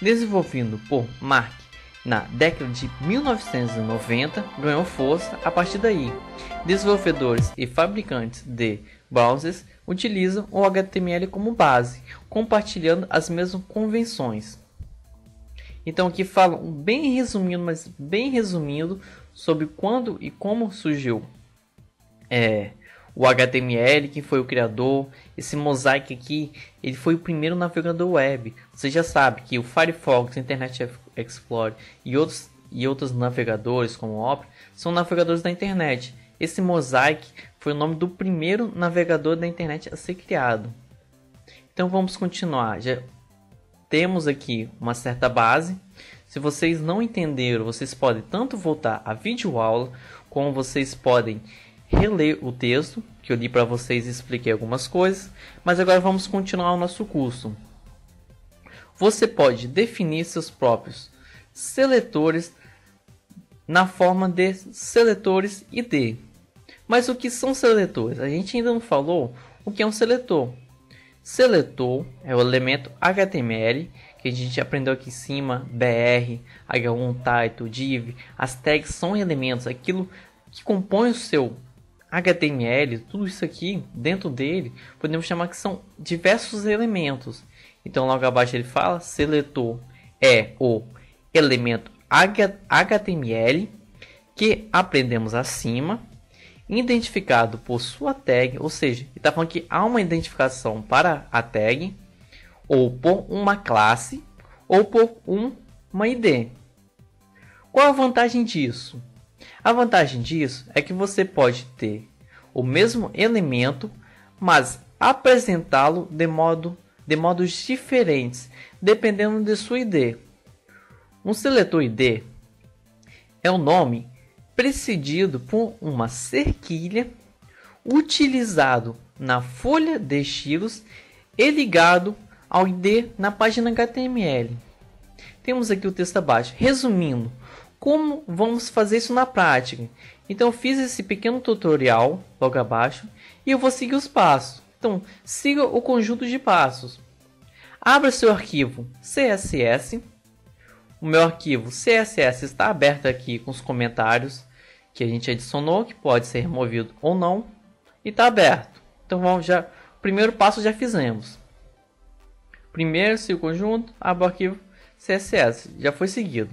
desenvolvido por Mark na década de 1990, ganhou força a partir daí. Desenvolvedores e fabricantes de browsers utilizam o HTML como base, compartilhando as mesmas convenções. Então aqui falam bem resumindo, mas bem resumindo sobre quando e como surgiu é, o HTML, quem foi o criador. Esse mosaico aqui, ele foi o primeiro navegador web. Você já sabe que o Firefox, Internet Explorer e outros, e outros navegadores como o Opera são navegadores da internet. Esse mosaico foi o nome do primeiro navegador da internet a ser criado. Então vamos continuar. Já temos aqui uma certa base. Se vocês não entenderam, vocês podem tanto voltar à videoaula, como vocês podem reler o texto que eu li para vocês e expliquei algumas coisas, mas agora vamos continuar o nosso curso. Você pode definir seus próprios seletores na forma de seletores ID. Mas o que são seletores? A gente ainda não falou o que é um seletor. Seletor é o elemento HTML que a gente aprendeu aqui em cima, br, h1, title, div, as tags são elementos, aquilo que compõe o seu HTML, tudo isso aqui dentro dele, podemos chamar que são diversos elementos. Então logo abaixo ele fala seletor é o elemento HTML que aprendemos acima, identificado por sua tag, ou seja, está falando que há uma identificação para a tag, ou por uma classe, ou por um, uma ID. Qual a vantagem disso? A vantagem disso é que você pode ter o mesmo elemento, mas apresentá-lo de, modo, de modos diferentes, dependendo de sua ID. Um seletor ID é um nome precedido por uma cerquilha utilizado na folha de estilos e ligado ao ID na página HTML. Temos aqui o texto abaixo. Resumindo, como vamos fazer isso na prática? Então fiz esse pequeno tutorial logo abaixo e eu vou seguir os passos. Então siga o conjunto de passos. Abra seu arquivo CSS. O meu arquivo CSS está aberto aqui com os comentários que a gente adicionou, que pode ser removido ou não, e está aberto. Então vamos já, o primeiro passo já fizemos. Primeiro, siga o conjunto, abra o arquivo CSS, já foi seguido.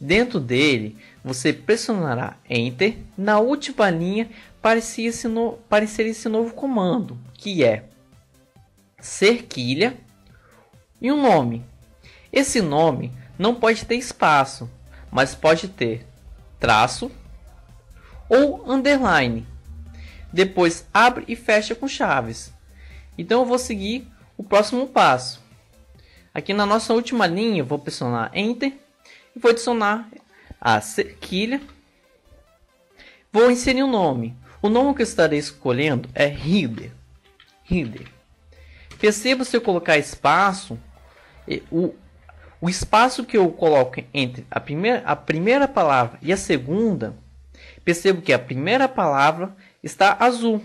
Dentro dele, você pressionará Enter na última linha para esse, esse novo comando, que é cerquilha e um nome. Esse nome não pode ter espaço, mas pode ter traço ou underline. Depois abre e fecha com chaves. Então eu vou seguir o próximo passo. Aqui na nossa última linha, vou pressionar Enter Vou adicionar a cerquilha. Vou inserir um nome. O nome que eu estarei escolhendo é Reader. Reader. Perceba se eu colocar espaço, o, o espaço que eu coloco entre a primeira, a primeira palavra e a segunda, percebo que a primeira palavra está azul.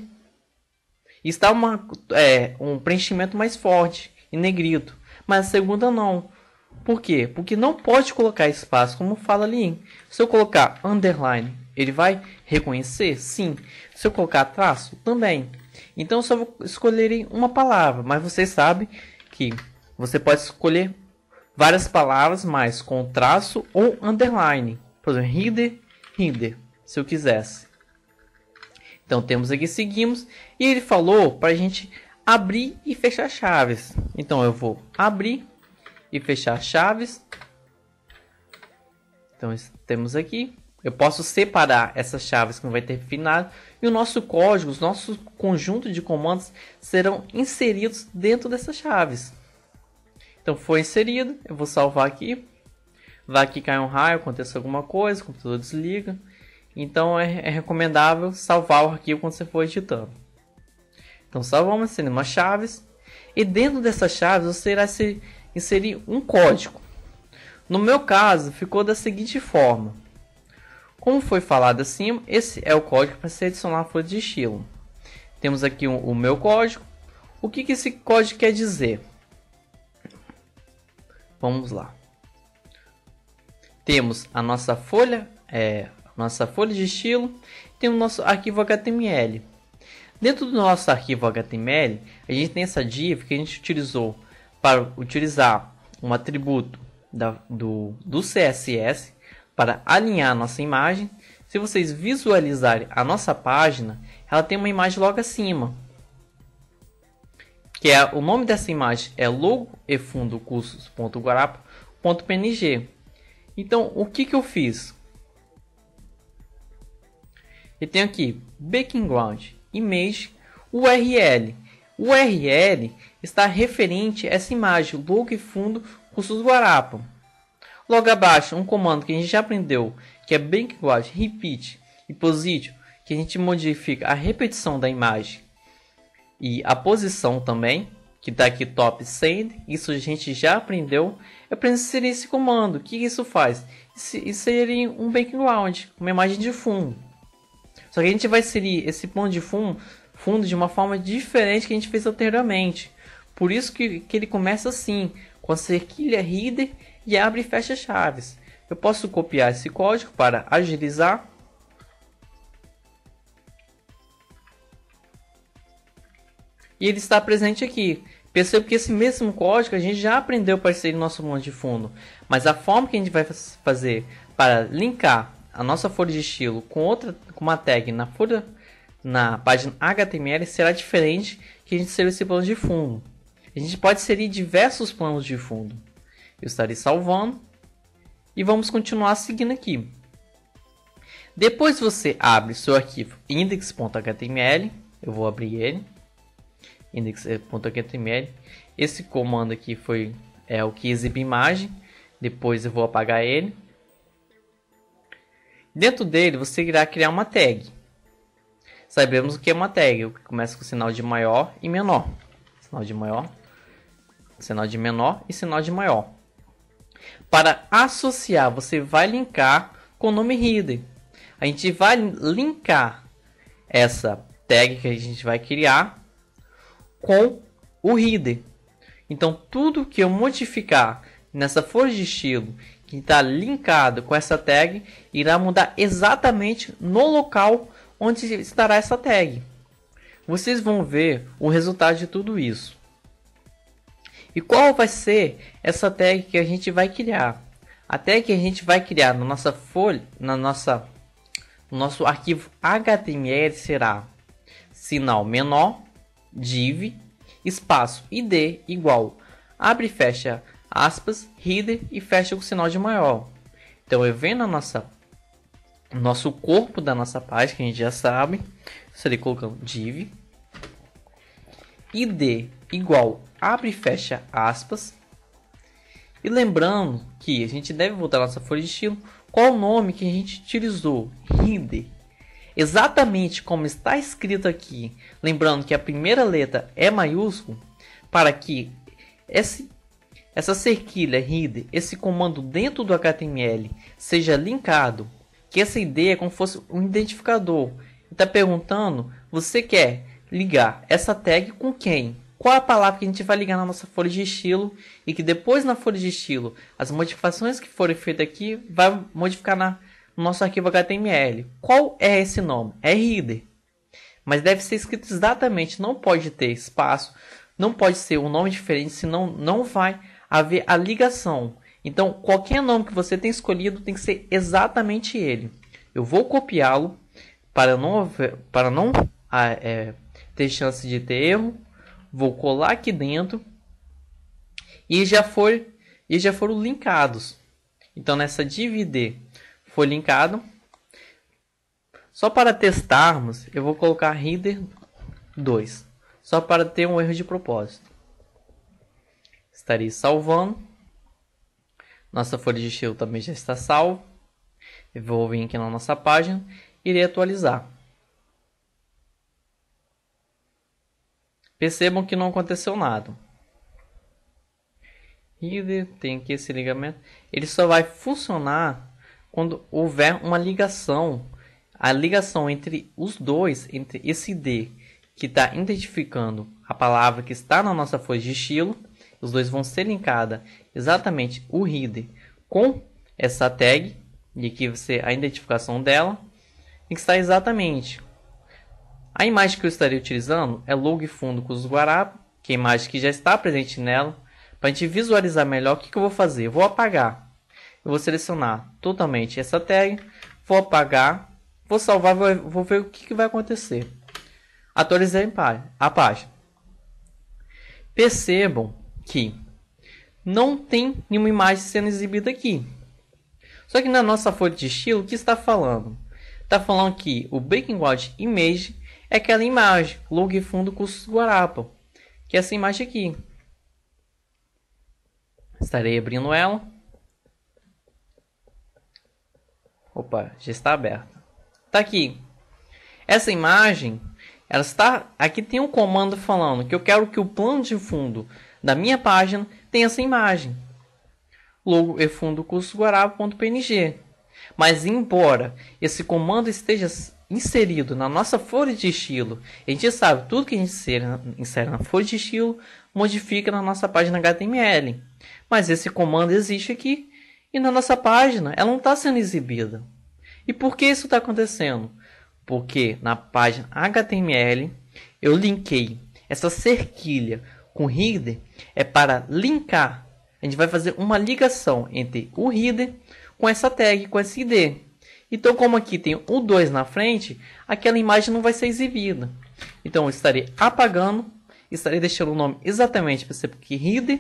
Está uma, é, um preenchimento mais forte e negrito. Mas a segunda não. Por quê? Porque não pode colocar espaço como fala ali. Se eu colocar underline, ele vai reconhecer? Sim. Se eu colocar traço, também. Então eu só vou escolher uma palavra, mas você sabe que você pode escolher várias palavras, mas com traço ou underline. Por exemplo, reader, reader, se eu quisesse. Então temos aqui, seguimos. E ele falou para a gente abrir e fechar chaves. Então eu vou abrir e fechar chaves. Então temos aqui. Eu posso separar essas chaves que não vai ter final e o nosso código, os nossos conjunto de comandos serão inseridos dentro dessas chaves. Então foi inserido, eu vou salvar aqui. Vai que cai um raio, acontece alguma coisa, o computador desliga. Então é, é recomendável salvar o arquivo quando você for editando. Então salvamos, sendo umas chaves. E dentro dessas chaves você irá se inserir um código. No meu caso, ficou da seguinte forma. Como foi falado acima, esse é o código para se adicionar a folha de estilo. Temos aqui o meu código. O que, que esse código quer dizer? Vamos lá. Temos a nossa folha, é, nossa folha de estilo, o nosso arquivo HTML. Dentro do nosso arquivo HTML, a gente tem essa div que a gente utilizou para utilizar um atributo da, do, do CSS para alinhar nossa imagem. Se vocês visualizarem a nossa página, ela tem uma imagem logo acima. Que é, o nome dessa imagem é logo e fundo cursos.guarapa.png. Então, o que, que eu fiz? Eu tenho aqui background, image, URL. O URL está referente a essa imagem, logo e fundo cursos Guarapa. Logo abaixo, um comando que a gente já aprendeu, que é brinquedote, repeat e position que a gente modifica a repetição da imagem e a posição também, que está aqui top send, isso a gente já aprendeu. Eu preciso inserir esse comando, o que isso faz? Inserir um background, uma imagem de fundo. Só que a gente vai inserir esse ponto de fundo fundo de uma forma diferente que a gente fez anteriormente. Por isso que, que ele começa assim, com a cerquilha header e abre e fecha chaves. Eu posso copiar esse código para agilizar. E ele está presente aqui. Percebo que esse mesmo código a gente já aprendeu para ser no nosso monte de fundo. Mas a forma que a gente vai fazer para linkar a nossa folha de estilo com outra com uma tag na folha na página HTML será diferente que a gente inseriu esse plano de fundo. A gente pode inserir diversos planos de fundo. Eu estarei salvando e vamos continuar seguindo aqui. Depois você abre seu arquivo index.html, eu vou abrir ele, index.html. Esse comando aqui foi é o que exibe imagem, depois eu vou apagar ele. Dentro dele você irá criar uma tag. Sabemos o que é uma tag, o que começa com sinal de maior e menor. Sinal de maior, sinal de menor e sinal de maior. Para associar, você vai linkar com o nome header. A gente vai linkar essa tag que a gente vai criar com o header. Então, tudo que eu modificar nessa folha de estilo que está linkado com essa tag irá mudar exatamente no local onde estará essa tag. Vocês vão ver o resultado de tudo isso. E qual vai ser essa tag que a gente vai criar? A tag que a gente vai criar na nossa folha, na nossa no nosso arquivo HTML será sinal menor div espaço id igual abre e fecha aspas header e fecha com sinal de maior. Então eu venho na nossa nosso corpo da nossa página, que a gente já sabe. Seria colocando div id igual abre e fecha aspas. E lembrando que a gente deve voltar nossa folha de estilo qual o nome que a gente utilizou, id. Exatamente como está escrito aqui, lembrando que a primeira letra é maiúsculo, para que esse, essa cerquilha id, esse comando dentro do HTML, seja linkado que essa ideia é como fosse um identificador. Está perguntando, você quer ligar essa tag com quem? Qual a palavra que a gente vai ligar na nossa folha de estilo e que depois na folha de estilo, as modificações que forem feitas aqui, vai modificar na, no nosso arquivo HTML. Qual é esse nome? É header. Mas deve ser escrito exatamente, não pode ter espaço, não pode ser um nome diferente, senão não vai haver a ligação. Então, qualquer nome que você tenha escolhido tem que ser exatamente ele. Eu vou copiá-lo para não, para não ah, é, ter chance de ter erro. Vou colar aqui dentro e já, for, e já foram linkados. Então, nessa DVD foi linkado. Só para testarmos, eu vou colocar reader 2, só para ter um erro de propósito. Estarei salvando. Nossa folha de estilo também já está salvo. Eu vou vir aqui na nossa página e irei atualizar. Percebam que não aconteceu nada. E tem aqui esse ligamento. Ele só vai funcionar quando houver uma ligação. A ligação entre os dois, entre esse D que está identificando a palavra que está na nossa folha de estilo, os dois vão ser linkados exatamente o header com essa tag de que você a identificação dela tem que estar exatamente a imagem que eu estarei utilizando é log fundo com os Guará que é a imagem que já está presente nela para a gente visualizar melhor o que, que eu vou fazer eu vou apagar eu vou selecionar totalmente essa tag vou apagar vou salvar vou, vou ver o que, que vai acontecer atualizar a página percebam que não tem nenhuma imagem sendo exibida aqui. Só que na nossa folha de estilo, o que está falando? Está falando que o Background Image é aquela imagem, logo e fundo curso Guarapa, que é essa imagem aqui. Estarei abrindo ela. Opa, já está aberta. Está aqui. Essa imagem, ela está aqui tem um comando falando que eu quero que o plano de fundo da minha página tem essa imagem. Logo e fundo do curso guarava.png. Mas embora esse comando esteja inserido na nossa folha de estilo, a gente sabe tudo que a gente insere na, insere na folha de estilo modifica na nossa página HTML. Mas esse comando existe aqui e na nossa página ela não está sendo exibida. E por que isso está acontecendo? Porque na página HTML eu linkei essa cerquilha com reader é para linkar. A gente vai fazer uma ligação entre o reader com essa tag, com esse ID. Então, como aqui tem o 2 na frente, aquela imagem não vai ser exibida. Então, eu estarei apagando, estarei deixando o nome exatamente para ser porque reader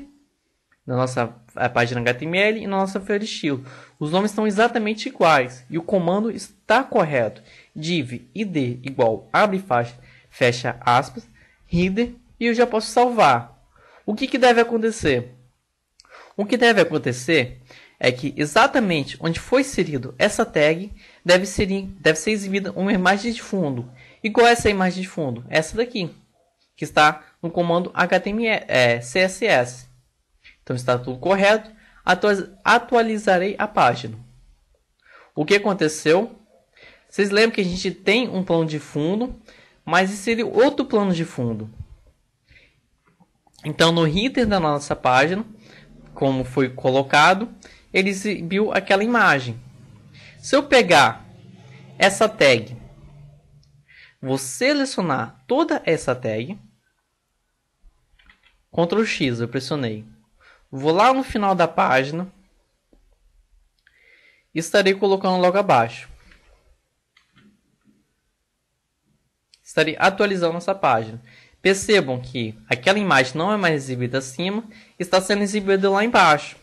na nossa página HTML e na nossa folha de estilo. Os nomes estão exatamente iguais e o comando está correto. div id igual abre faixa fecha, fecha aspas, reader e eu já posso salvar. O que, que deve acontecer? O que deve acontecer é que exatamente onde foi inserido essa tag deve ser, deve ser exibida uma imagem de fundo. E qual é essa imagem de fundo? Essa daqui, que está no comando HTML, é, CSS. Então está tudo correto. Atualizarei a página. O que aconteceu? Vocês lembram que a gente tem um plano de fundo, mas inseriu outro plano de fundo. Então, no header da nossa página, como foi colocado, ele exibiu aquela imagem. Se eu pegar essa tag, vou selecionar toda essa tag, Ctrl X, eu pressionei. Vou lá no final da página e estarei colocando logo abaixo. Estarei atualizando essa página. Percebam que aquela imagem não é mais exibida acima, está sendo exibida lá embaixo.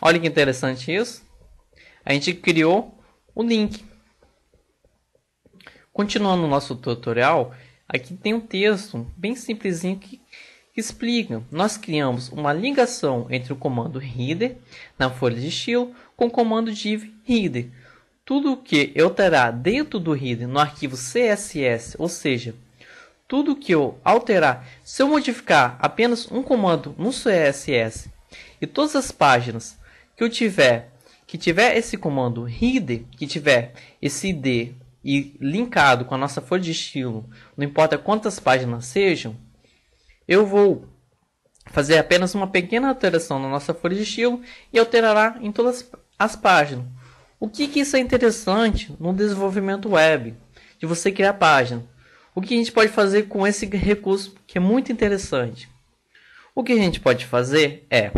Olha que interessante isso. A gente criou o link. Continuando o nosso tutorial, aqui tem um texto bem simplesinho que, que explica. Nós criamos uma ligação entre o comando reader na folha de estilo com o comando div reader. Tudo o que eu terá dentro do reader no arquivo CSS, ou seja, tudo que eu alterar, se eu modificar apenas um comando no CSS e todas as páginas que eu tiver, que tiver esse comando reader, que tiver esse ID e linkado com a nossa folha de estilo, não importa quantas páginas sejam, eu vou fazer apenas uma pequena alteração na nossa folha de estilo e alterará em todas as páginas. O que, que isso é interessante no desenvolvimento web, de você criar página? O que a gente pode fazer com esse recurso que é muito interessante? O que a gente pode fazer é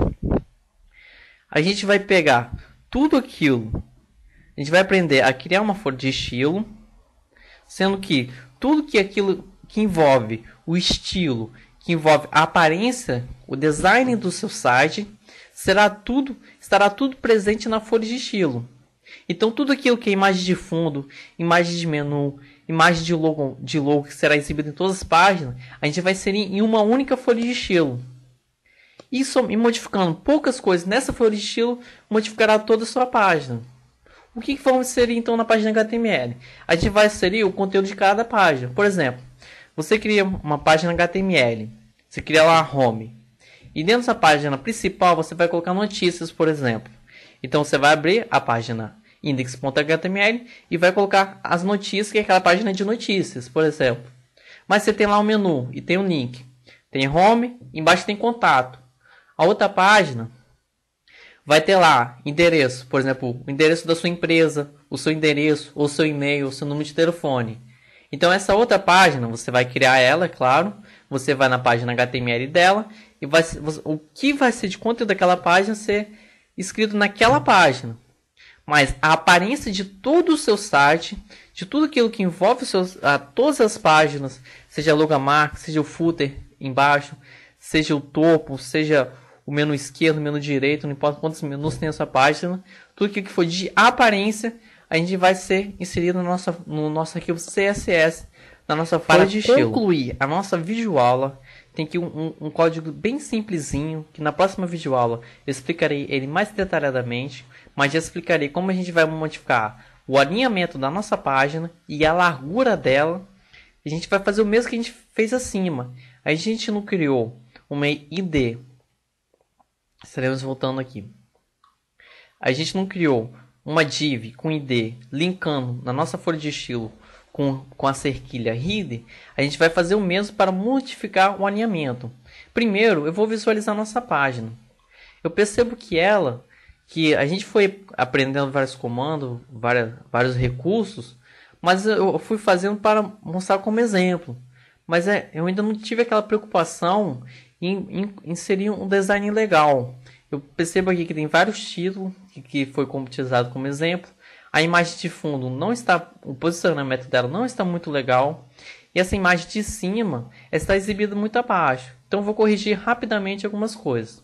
a gente vai pegar tudo aquilo, a gente vai aprender a criar uma folha de estilo, sendo que tudo que aquilo que envolve o estilo, que envolve a aparência, o design do seu site, será tudo, estará tudo presente na folha de estilo. Então tudo aquilo que é imagem de fundo, imagem de menu, imagem de logo, de logo que será exibida em todas as páginas, a gente vai inserir em uma única folha de estilo. Isso, e modificando poucas coisas nessa folha de estilo, modificará toda a sua página. O que, que vamos inserir então na página HTML? A gente vai inserir o conteúdo de cada página. Por exemplo, você cria uma página HTML, você cria lá a home. E dentro dessa página principal você vai colocar notícias, por exemplo. Então você vai abrir a página index.html e vai colocar as notícias, que é aquela página de notícias, por exemplo. Mas você tem lá um menu e tem um link. Tem home, embaixo tem contato. A outra página vai ter lá endereço, por exemplo, o endereço da sua empresa, o seu endereço, o seu e-mail, o seu número de telefone. Então essa outra página, você vai criar ela, é claro, você vai na página HTML dela e vai, o que vai ser de conteúdo daquela página ser escrito naquela página mas a aparência de todo o seu site, de tudo aquilo que envolve seus, a, todas as páginas, seja a logomarca, seja o footer embaixo, seja o topo, seja o menu esquerdo, o menu direito, não importa quantos menus tem a sua página, tudo aquilo que for de aparência, a gente vai ser inserido no nosso, no nosso arquivo CSS, na nossa folha de estilo. Para concluir a nossa videoaula, tem aqui um, um, um, código bem simplesinho, que na próxima videoaula eu explicarei ele mais detalhadamente mas já explicarei como a gente vai modificar o alinhamento da nossa página e a largura dela. A gente vai fazer o mesmo que a gente fez acima. A gente não criou uma ID. Estaremos voltando aqui. A gente não criou uma div com ID linkando na nossa folha de estilo com, com a cerquilha hidden, a gente vai fazer o mesmo para modificar o alinhamento. Primeiro, eu vou visualizar nossa página. Eu percebo que ela que a gente foi aprendendo vários comandos, várias, vários recursos, mas eu fui fazendo para mostrar como exemplo. Mas é, eu ainda não tive aquela preocupação em, em inserir um design legal. Eu percebo aqui que tem vários títulos que, que foi utilizado como exemplo. A imagem de fundo não está, o posicionamento dela não está muito legal. E essa imagem de cima está exibida muito abaixo. Então vou corrigir rapidamente algumas coisas.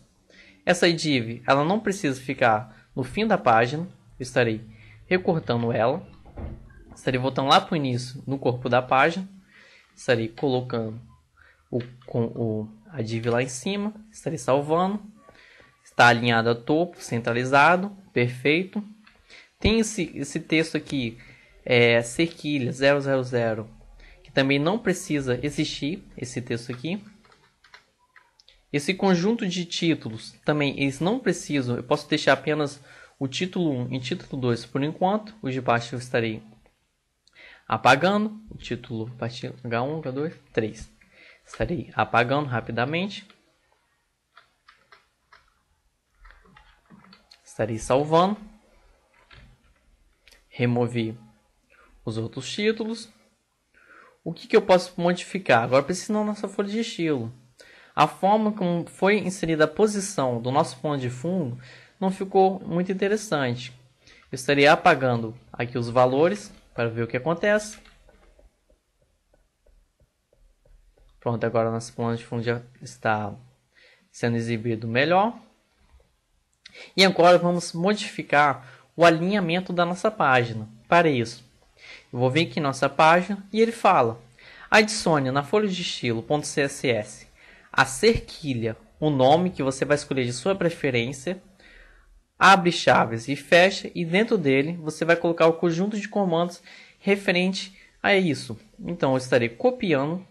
Essa div, ela não precisa ficar no fim da página. Eu estarei recortando ela. Estarei voltando lá para o início, no corpo da página. Estarei colocando o, com, o, a div lá em cima. Estarei salvando. Está alinhado a topo, centralizado. Perfeito. Tem esse, esse texto aqui, é, cerquilha 000, que também não precisa existir, esse texto aqui. Esse conjunto de títulos também eles não precisam, eu posso deixar apenas o título 1 e título 2 por enquanto, os de baixo eu estarei apagando, o título partilha H1, H2, 3. Estarei apagando rapidamente. Estarei salvando. Removi os outros títulos. O que, que eu posso modificar? Agora preciso na nossa folha de estilo a forma como foi inserida a posição do nosso pano de fundo não ficou muito interessante. Eu estaria apagando aqui os valores para ver o que acontece. Pronto, agora nosso plano de fundo já está sendo exibido melhor. E agora vamos modificar o alinhamento da nossa página. Para isso, eu vou vir aqui em nossa página e ele fala: adicione na folha de estilo.css a cerquilha, o nome que você vai escolher de sua preferência, abre chaves e fecha, e dentro dele você vai colocar o conjunto de comandos referente a isso. Então eu estarei copiando,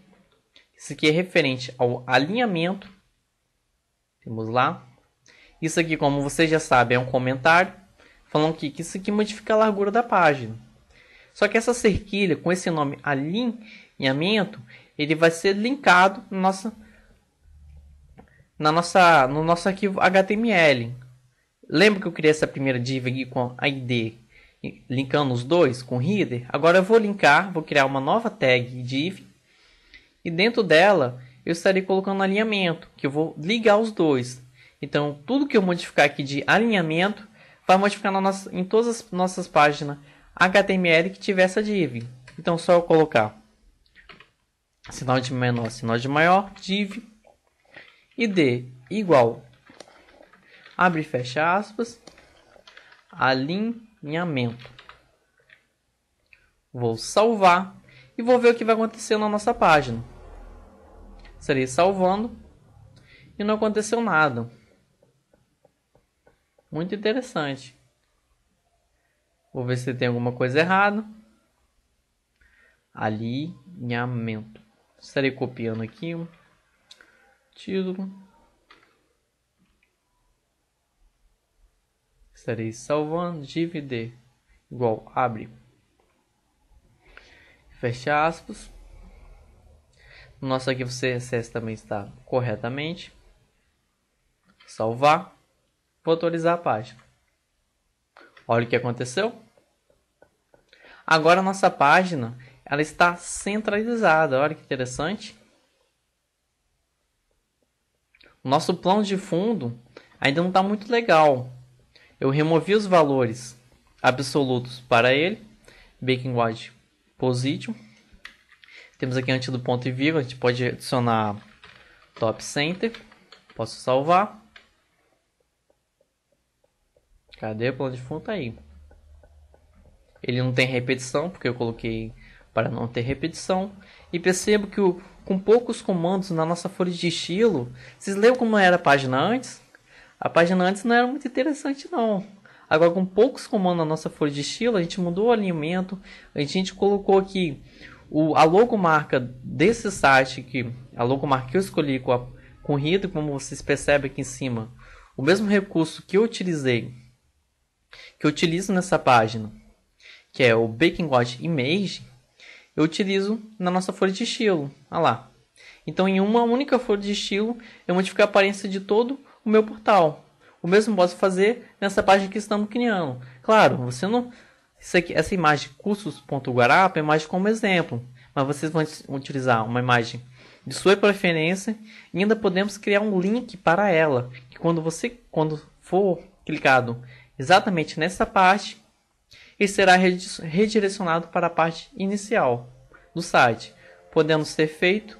isso aqui é referente ao alinhamento, temos lá. Isso aqui, como você já sabe é um comentário, falando que, que isso aqui modifica a largura da página. Só que essa cerquilha, com esse nome alinhamento, ele vai ser linkado na nossa na nossa, no nosso arquivo HTML. Lembra que eu criei essa primeira div aqui com ID, linkando os dois com header? Agora eu vou linkar, vou criar uma nova tag div e dentro dela eu estarei colocando alinhamento, que eu vou ligar os dois. Então, tudo que eu modificar aqui de alinhamento vai modificar nossa, em todas as nossas páginas HTML que tiver essa div. Então, só eu colocar sinal de menor, sinal de maior, div e D igual abre e fecha aspas alinhamento. Vou salvar e vou ver o que vai acontecer na nossa página. Serei salvando e não aconteceu nada. Muito interessante. Vou ver se tem alguma coisa errada. Alinhamento. Estarei copiando aqui. Título. Estarei salvando dvd igual abre. Fecha aspas. No nosso aqui você acessa também está corretamente. Salvar. Vou atualizar a página. Olha o que aconteceu. Agora nossa página ela está centralizada. Olha que interessante. Nosso plano de fundo ainda não está muito legal. Eu removi os valores absolutos para ele. Baking White Position. Temos aqui antes do ponto e vírgula. A gente pode adicionar Top Center. Posso salvar. Cadê o plano de fundo? Tá aí. Ele não tem repetição, porque eu coloquei para não ter repetição. E percebo que o, com poucos comandos na nossa folha de estilo. Vocês lembram como era a página antes? A página antes não era muito interessante não. Agora com poucos comandos na nossa folha de estilo, a gente mudou o alinhamento, a gente colocou aqui o, a logomarca desse site, que a logomarca que eu escolhi com, a, com o Rito, como vocês percebem aqui em cima, o mesmo recurso que eu utilizei, que eu utilizo nessa página, que é o Baking Watch Image, eu utilizo na nossa folha de estilo. Olha lá. Então, em uma única folha de estilo, eu modifico a aparência de todo o meu portal. O mesmo posso fazer nessa página que estamos criando. Claro, você não. Aqui, essa imagem cursos.guarapa é mais como exemplo. Mas vocês vão utilizar uma imagem de sua preferência e ainda podemos criar um link para ela. Que quando você quando for clicado exatamente nessa parte, e será redirecionado para a parte inicial do site, podendo ser feito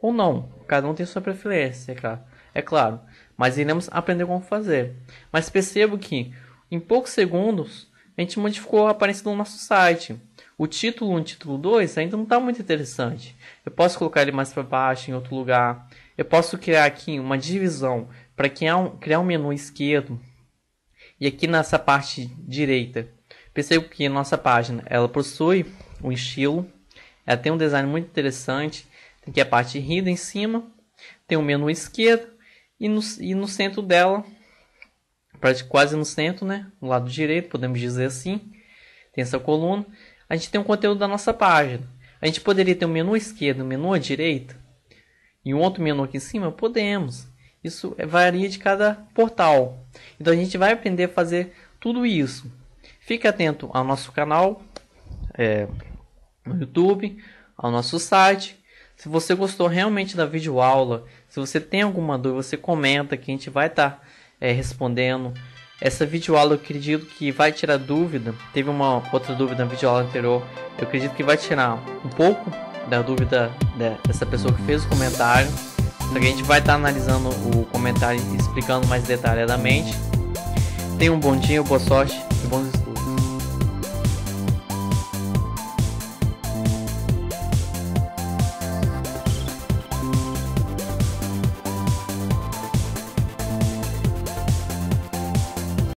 ou não. Cada um tem sua preferência, é claro. É claro. Mas iremos aprender como fazer. Mas percebo que em poucos segundos a gente modificou a aparência do nosso site. O título 1 um, título 2 ainda não está muito interessante. Eu posso colocar ele mais para baixo, em outro lugar. Eu posso criar aqui uma divisão para criar um, criar um menu esquerdo. E aqui nessa parte direita Percebo que a nossa página ela possui um estilo, ela tem um design muito interessante, tem que a parte rida em cima, tem o um menu esquerdo e no, e no centro dela, quase no centro, né, no lado direito, podemos dizer assim, tem essa coluna. A gente tem o um conteúdo da nossa página. A gente poderia ter um menu esquerdo, um menu à direita e um outro menu aqui em cima? Podemos. Isso é, varia de cada portal. Então a gente vai aprender a fazer tudo isso. Fique atento ao nosso canal é, no YouTube, ao nosso site. Se você gostou realmente da videoaula, se você tem alguma dúvida, você comenta que a gente vai estar tá, é, respondendo. Essa videoaula eu acredito que vai tirar dúvida. Teve uma outra dúvida na videoaula anterior. Eu acredito que vai tirar um pouco da dúvida dessa pessoa que fez o comentário. a gente vai estar tá analisando o comentário e explicando mais detalhadamente. Tenha um bom dia, boa sorte e bons estudos.